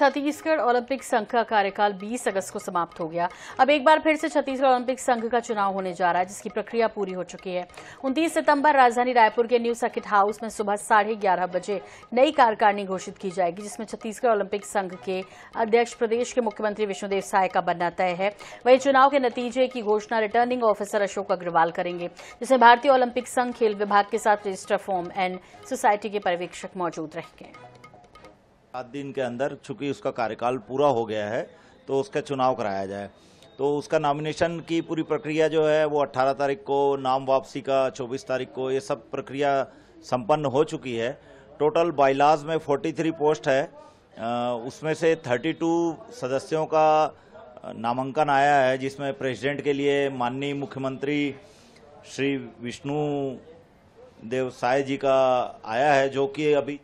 Chhattisgarh Olympic संघ का कार्यकाल 20 अगस्त को समाप्त हो गया अब एक बार फिर से छत्तीसगढ़ ओलंपिक संघ का चुनाव होने जा रहा है जिसकी प्रक्रिया पूरी हो चुकी है उनतीस सितंबर राजधानी रायपुर के न्यू सर्किट हाउस में सुबह साढ़े ग्यारह बजे नई कार्यकारिणी घोषित की जाएगी जिसमें छत्तीसगढ़ ओलंपिक संघ के अध्यक्ष प्रदेश के मुख्यमंत्री विष्णुदेव साय का बनना तय है वहीं चुनाव के नतीजे की घोषणा रिटर्निंग ऑफिसर अशोक अग्रवाल करेंगे जिसमें भारतीय ओलंपिक संघ खेल विभाग के साथ रजिस्टर फॉर्म एंड सोसाइटी के पर्यवेक्षक मौजूद रहेंगे सात दिन के अंदर चूंकि उसका कार्यकाल पूरा हो गया है तो उसका चुनाव कराया जाए तो उसका नॉमिनेशन की पूरी प्रक्रिया जो है वो 18 तारीख को नाम वापसी का 24 तारीख को ये सब प्रक्रिया संपन्न हो चुकी है टोटल बाइलाज में 43 पोस्ट है उसमें से 32 सदस्यों का नामांकन आया है जिसमें प्रेसिडेंट के लिए माननीय मुख्यमंत्री श्री विष्णु देव साय जी का आया है जो कि अभी